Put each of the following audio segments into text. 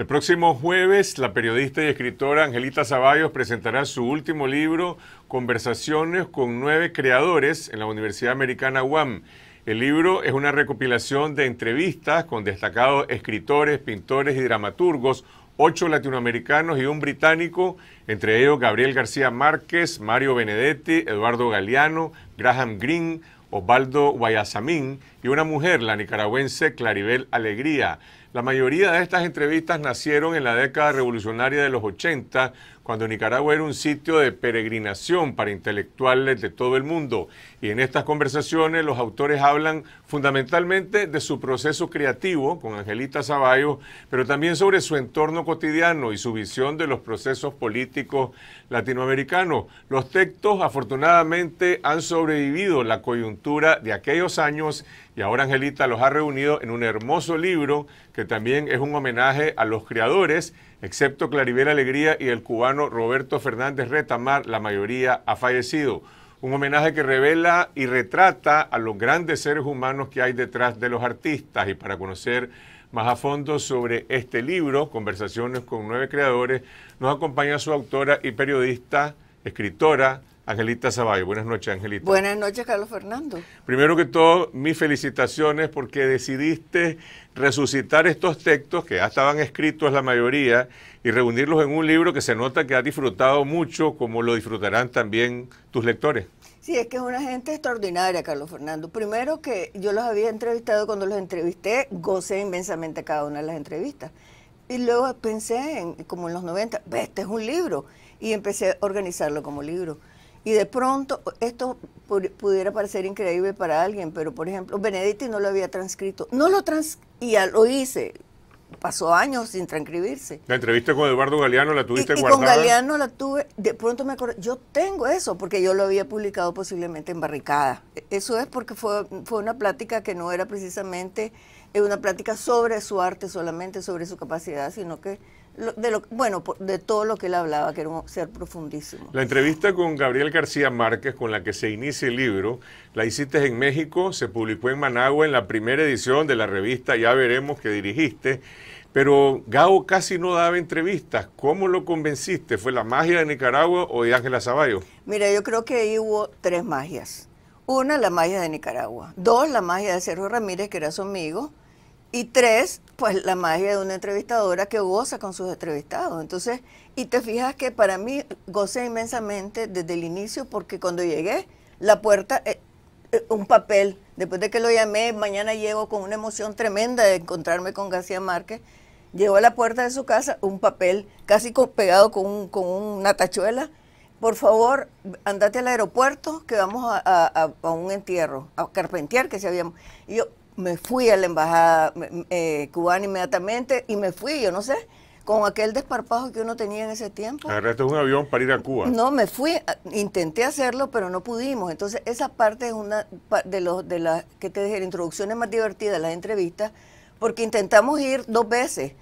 El próximo jueves, la periodista y escritora Angelita Zavallos presentará su último libro, Conversaciones con nueve creadores, en la Universidad Americana UAM. El libro es una recopilación de entrevistas con destacados escritores, pintores y dramaturgos, ocho latinoamericanos y un británico, entre ellos Gabriel García Márquez, Mario Benedetti, Eduardo Galeano, Graham Green, Osvaldo Guayasamín y una mujer, la nicaragüense Claribel Alegría. La mayoría de estas entrevistas nacieron en la década revolucionaria de los 80, cuando Nicaragua era un sitio de peregrinación para intelectuales de todo el mundo. Y en estas conversaciones los autores hablan fundamentalmente de su proceso creativo con Angelita Zavallo, pero también sobre su entorno cotidiano y su visión de los procesos políticos latinoamericanos. Los textos afortunadamente han sobrevivido la coyuntura de aquellos años y ahora Angelita los ha reunido en un hermoso libro que también es un homenaje a los creadores Excepto Claribel Alegría y el cubano Roberto Fernández Retamar, la mayoría ha fallecido. Un homenaje que revela y retrata a los grandes seres humanos que hay detrás de los artistas. Y para conocer más a fondo sobre este libro, Conversaciones con nueve creadores, nos acompaña su autora y periodista, escritora, Angelita Zavallo, Buenas noches, Angelita. Buenas noches, Carlos Fernando. Primero que todo, mis felicitaciones porque decidiste resucitar estos textos que ya estaban escritos la mayoría y reunirlos en un libro que se nota que ha disfrutado mucho, como lo disfrutarán también tus lectores. Sí, es que es una gente extraordinaria, Carlos Fernando. Primero que yo los había entrevistado, cuando los entrevisté, gocé inmensamente cada una de las entrevistas. Y luego pensé, en, como en los 90, este es un libro. Y empecé a organizarlo como libro. Y de pronto, esto pudiera parecer increíble para alguien, pero por ejemplo, Benedetti no lo había transcrito. No lo trans y lo hice. Pasó años sin transcribirse. La entrevista con Eduardo Galeano la tuviste y Con Galeano la tuve, de pronto me acuerdo, yo tengo eso, porque yo lo había publicado posiblemente en Barricada. E-, eso es porque fue, fue una plática que no era precisamente eh, una plática sobre su arte solamente, sobre su capacidad, sino que bueno, de todo lo que él hablaba, que era un ser profundísimo. La entrevista con Gabriel García Márquez, con la que se inicia el libro, la hiciste en México, se publicó en Managua en la primera edición de la revista Ya Veremos que dirigiste. Pero Gao casi no daba entrevistas. ¿Cómo lo convenciste? ¿Fue la magia de Nicaragua o de Ángela Zavallo? Mira, yo creo que ahí hubo tres magias. Una, la magia de Nicaragua. Dos, la magia de Sergio Ramírez, que era su amigo. Y tres, pues la magia de una entrevistadora que goza con sus entrevistados. Entonces, y te fijas que para mí gocé inmensamente desde el inicio porque cuando llegué, la puerta, eh, eh, un papel, después de que lo llamé, mañana llego con una emoción tremenda de encontrarme con García Márquez, llegó a la puerta de su casa un papel casi pegado con, una tachuela. Por favor, andate al aeropuerto que vamos a, a un entierro, a carpentier que se habíamos. Y me fui a la embajada eh, cubana inmediatamente y me fui, yo no sé, con aquel desparpajo que uno tenía en ese tiempo. es un avión para ir a Cuba. No, me fui, intenté hacerlo, pero no pudimos. Entonces, esa parte es una de los de las que te dije, la introducción más divertidas, las entrevistas, porque intentamos ir dos veces,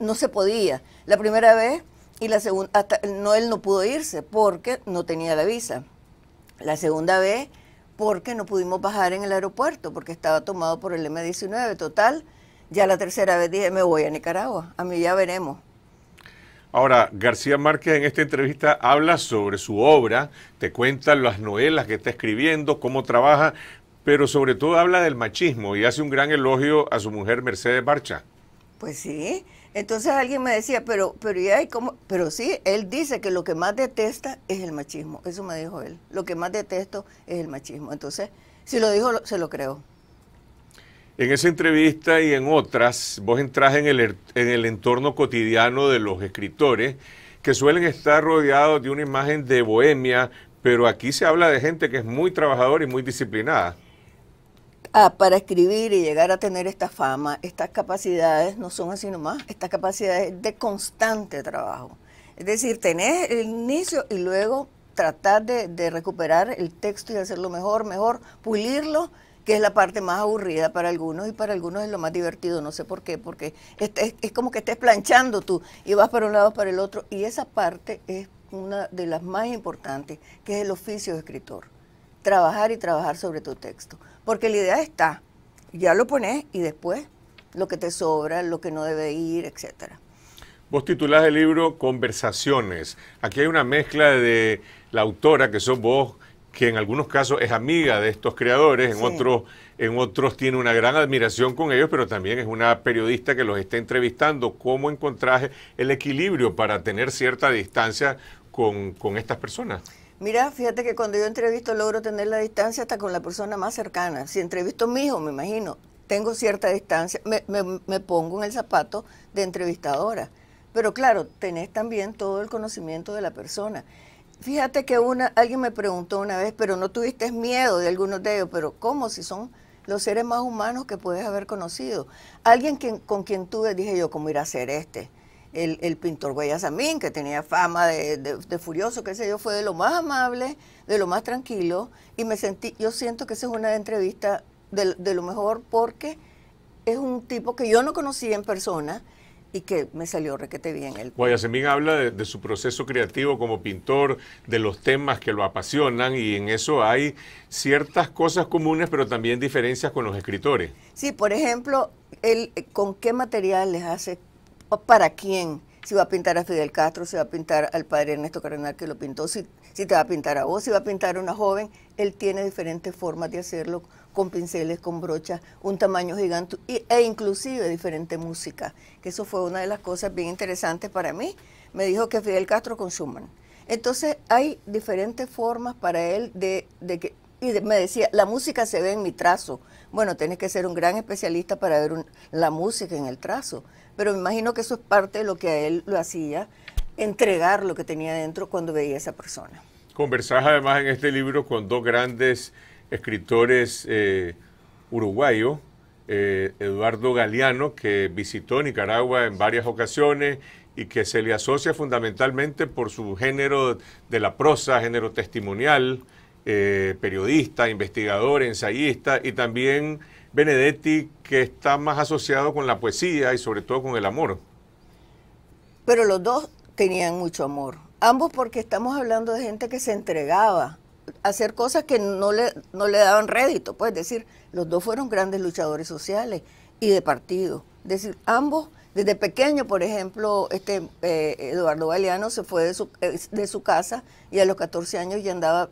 no se podía. La primera vez y la segunda, hasta no él no pudo irse porque no tenía la visa. La segunda vez porque no pudimos bajar en el aeropuerto, porque estaba tomado por el M-19. Total, ya la tercera vez dije, me voy a Nicaragua, a mí ya veremos. Ahora, García Márquez en esta entrevista habla sobre su obra, te cuenta las novelas que está escribiendo, cómo trabaja, pero sobre todo habla del machismo y hace un gran elogio a su mujer Mercedes Barcha. Pues sí, entonces alguien me decía, pero, pero y hay pero sí, él dice que lo que más detesta es el machismo. Eso me dijo él. Lo que más detesto es el machismo. Entonces, si lo dijo, se lo creo. En esa entrevista y en otras, vos entras en el, er, en el entorno cotidiano de los escritores que suelen estar rodeados de una imagen de bohemia, pero aquí se habla de gente que es muy trabajadora y muy disciplinada. Ah, para escribir y llegar a tener esta fama, estas capacidades no son así nomás, estas capacidades de constante trabajo. Es decir, tenés el inicio y luego tratar de, recuperar el texto y hacerlo mejor, mejor, pulirlo, que es la parte más aburrida para algunos y para algunos es lo más divertido, no sé por qué, porque es, es como que estés planchando tú y vas para un lado, para el otro, y esa parte es una de las más importantes, que es el oficio de escritor, trabajar y trabajar sobre tu texto porque la idea está, ya lo pones y después lo que te sobra, lo que no debe ir, etcétera. Vos titulás el libro Conversaciones. Aquí hay una mezcla de la autora, que sos vos, que en algunos casos es amiga de estos creadores, en, otros, tiene una gran admiración con ellos, pero también es una periodista que los está entrevistando. ¿Cómo encontrás el equilibrio para tener cierta distancia con estas personas? Mira, fíjate que cuando yo entrevisto logro tener la distancia hasta con la persona más cercana. Si entrevisto a mi hijo, me imagino, tengo cierta distancia, me, pongo en el zapato de entrevistadora. Pero claro, tenés también todo el conocimiento de la persona. Fíjate que una, alguien me preguntó una vez, pero no tuviste miedo de algunos de ellos, pero ¿cómo si son los seres más humanos que puedes haber conocido? Alguien con quien tuve, dije yo, ¿cómo ir a ser este? el, pintor Guayasamín, que tenía fama de, furioso, qué sé yo, fue de lo más amable, de lo más tranquilo, y me sentí, yo siento que esa es una entrevista de, lo mejor porque es un tipo que yo no conocía en persona, y que me salió requete bien él. Guayasemín habla de, de, su proceso creativo como pintor, de los temas que lo apasionan y en eso hay ciertas cosas comunes, pero también diferencias con los escritores. Sí, por ejemplo, él con qué materiales hace para quién. Si va a pintar a Fidel Castro, si va a pintar al padre Ernesto Cardenal que lo pintó, si, si te va a pintar a vos, si va a pintar a una joven, él tiene diferentes formas de hacerlo con pinceles, con brochas, un tamaño gigante e inclusive diferente música, que eso fue una de las cosas bien interesantes para mí. Me dijo que Fidel Castro con Entonces hay diferentes formas para él de, de que y me decía, la música se ve en mi trazo. Bueno, tienes que ser un gran especialista para ver la música en el trazo. Pero me imagino que eso es parte de lo que a él lo hacía, entregar lo que tenía dentro cuando veía a esa persona. Conversás además en este libro con dos grandes escritores eh, uruguayos, eh, Eduardo Galeano, que visitó Nicaragua en varias ocasiones y que se le asocia fundamentalmente por su género de la prosa, género testimonial, eh, periodista, investigador, ensayista y también Benedetti que está más asociado con la poesía y sobre todo con el amor. Pero los dos tenían mucho amor, ambos porque estamos hablando de gente que se entregaba a hacer cosas que no le, no le daban rédito, pues decir, los dos fueron grandes luchadores sociales y de partido, es decir, ambos desde pequeño, por ejemplo, este eh, Eduardo Galeano se fue de su, eh, de su casa y a los 14 años ya andaba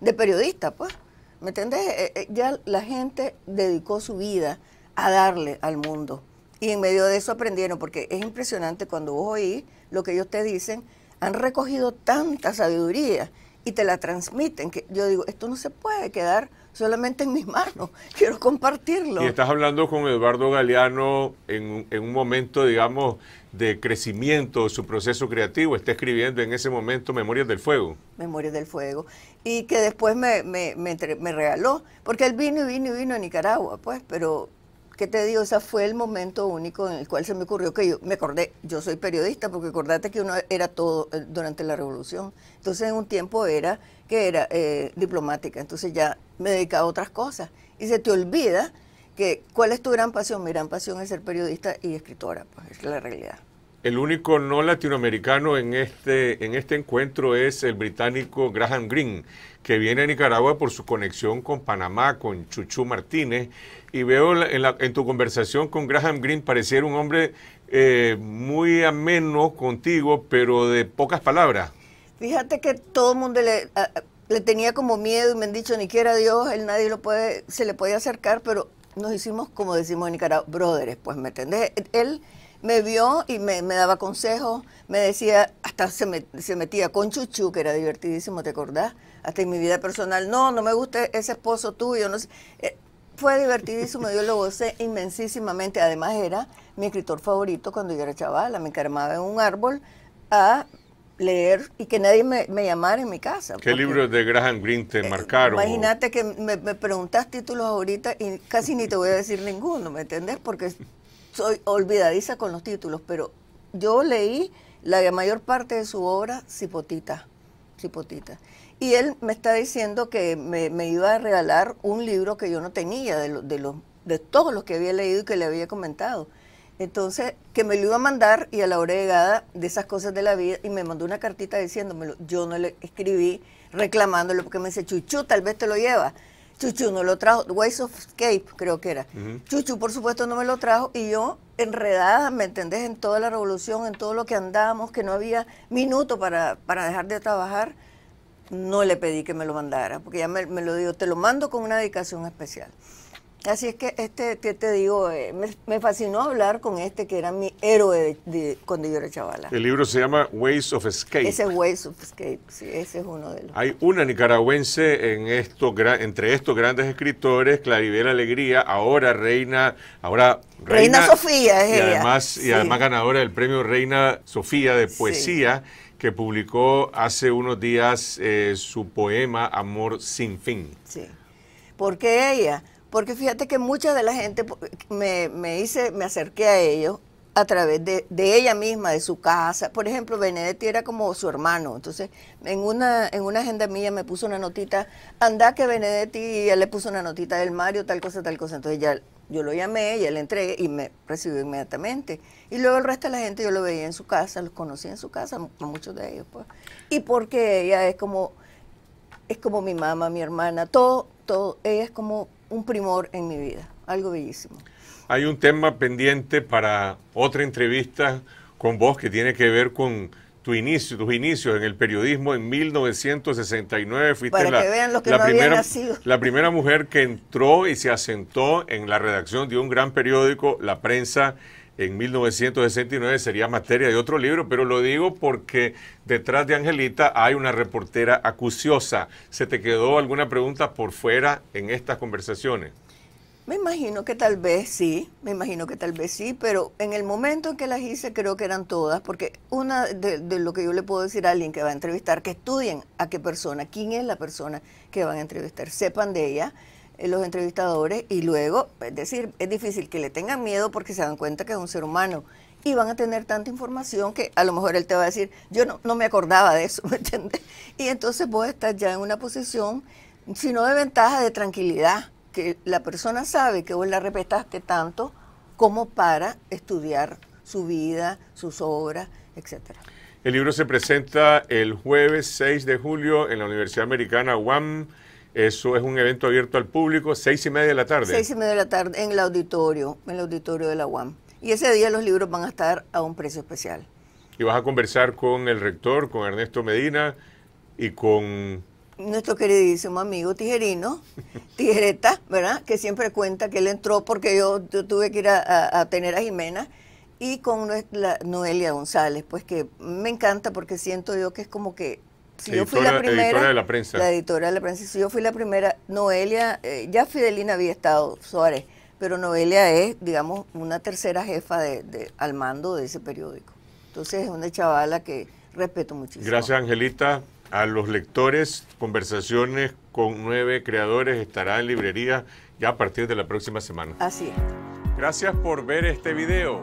de periodista, pues. ¿Me entendés? Eh, ya la gente dedicó su vida a darle al mundo. Y en medio de eso aprendieron, porque es impresionante cuando vos oís lo que ellos te dicen, han recogido tanta sabiduría y te la transmiten que yo digo, esto no se puede quedar solamente en mis manos. Quiero compartirlo. Y estás hablando con Eduardo Galeano en, en, un momento, digamos, de crecimiento de su proceso creativo. Está escribiendo en ese momento Memorias del Fuego. Memorias del Fuego. Y que después me, me, me regaló, porque él vino y vino y vino a Nicaragua, pues, pero ¿qué te digo? Ese fue el momento único en el cual se me ocurrió que yo me acordé, yo soy periodista, porque acordate que uno era todo eh, durante la revolución. Entonces en un tiempo era que era eh, diplomática, entonces ya me dedicaba a otras cosas. Y se te olvida que cuál es tu gran pasión. Mi gran pasión es ser periodista y escritora, pues es la realidad. El único no latinoamericano en este, en este encuentro es el británico Graham Green que viene a Nicaragua por su conexión con Panamá, con Chuchu Martínez. Y veo en, tu conversación con Graham Green pareciera un hombre eh, muy ameno contigo, pero de pocas palabras. Fíjate que todo el mundo le, tenía como miedo y me han dicho, ni quiera Dios, él nadie lo puede, se le podía acercar, pero nos hicimos, como decimos en Nicaragua, brothers, pues, ¿me entendés? Él me vio y me, daba consejos, me decía, hasta se, metía con Chuchu, que era divertidísimo, ¿te acordás? Hasta en mi vida personal, no, no me gusta ese esposo tuyo, no sé. Eh, fue divertidísimo, yo lo gocé inmensísimamente. Además, era mi escritor favorito cuando yo era chavala, me encarmaba en un árbol a leer y que nadie me, llamara en mi casa. ¿Qué libros de Graham Greene te eh, marcaron? Imagínate que me, me, preguntas títulos ahorita y casi ni te voy a decir ninguno, ¿me entendés? Porque soy olvidadiza con los títulos, pero yo leí la mayor parte de su obra, Cipotita, Cipotita. Y él me está diciendo que me, iba a regalar un libro que yo no tenía de, de, los, de todos los que había leído y que le había comentado. Entonces, que me lo iba a mandar y a la hora llegada de esas cosas de la vida, y me mandó una cartita diciéndomelo. Yo no le escribí reclamándole porque me dice, Chuchu, tal vez te lo lleva. Chuchu no lo trajo, Ways of Escape creo que era. Chuchu, por supuesto, no me lo trajo y yo enredada, ¿me entendés? En toda la revolución, en todo lo que andábamos, que no había minuto para, para dejar de trabajar, no le pedí que me lo mandara, porque ya me, me lo digo, te lo mando con una dedicación especial. Así es que este, que te digo, eh, me, fascinó hablar con este que era mi héroe de, cuando yo era chavala. El libro se llama Ways of Escape. Ese es Ways of Escape, sí, ese es uno de los. Hay una nicaragüense en esto, entre estos grandes escritores, Claribel Alegría, ahora reina, ahora reina, Sofía es y Además, y además ganadora del premio Reina Sofía de Poesía. que publicó hace unos días eh, su poema Amor sin fin. Sí. porque ella? Porque fíjate que mucha de la gente me, hice, me acerqué a ellos a través de, ella misma, de su casa. Por ejemplo, Benedetti era como su hermano. Entonces, en una, en una agenda mía me puso una notita, anda que Benedetti, y él le puso una notita del Mario, tal cosa, tal cosa. Entonces ya yo lo llamé, ya le entregué y me recibió inmediatamente. Y luego el resto de la gente yo lo veía en su casa, los conocí en su casa, muchos de ellos. Pues. Y porque ella es como, es como mi mamá, mi hermana, todo, todo, ella es como un primor en mi vida, algo bellísimo. Hay un tema pendiente para otra entrevista con vos que tiene que ver con tu inicio, tus inicios en el periodismo en 1969. Fuiste para la, que primera, la primera mujer que entró y se asentó en la redacción de un gran periódico, La Prensa en 1969 sería materia de otro libro, pero lo digo porque detrás de Angelita hay una reportera acuciosa. ¿Se te quedó alguna pregunta por fuera en estas conversaciones? Me imagino que tal vez sí, me imagino que tal vez sí, pero en el momento en que las hice creo que eran todas, porque una de, lo que yo le puedo decir a alguien que va a entrevistar, que estudien a qué persona, quién es la persona que van a entrevistar, sepan de ella, eh, los entrevistadores y luego, es decir, es difícil que le tengan miedo porque se dan cuenta que es un ser humano y van a tener tanta información que a lo mejor él te va a decir, yo no, no me acordaba de eso, ¿me entiendes? Y entonces vos estás ya en una posición, si no de ventaja, de tranquilidad, que la persona sabe que vos la respetaste tanto como para estudiar su vida, sus obras, etcétera. El libro se presenta el jueves 6 de julio en la Universidad Americana UAM. Eso es un evento abierto al público, seis y media de la tarde. Seis y media de la tarde en el auditorio, en el auditorio de la UAM. Y ese día los libros van a estar a un precio especial. Y vas a conversar con el rector, con Ernesto Medina y con... Nuestro queridísimo amigo tijerino, tijereta, ¿verdad? Que siempre cuenta que él entró porque yo, tuve que ir a, tener a Jimena. Y con Noelia González, pues que me encanta porque siento yo que es como que la editora de la prensa. La editora de la prensa. Si yo fui la primera, Noelia, eh, ya Fidelina había estado, Suárez, pero Noelia es, digamos, una tercera jefa de, al mando de ese periódico. Entonces es una chavala que respeto muchísimo. Gracias, Angelita. A los lectores, conversaciones con nueve creadores estará en librería ya a partir de la próxima semana. Así es. Gracias por ver este video.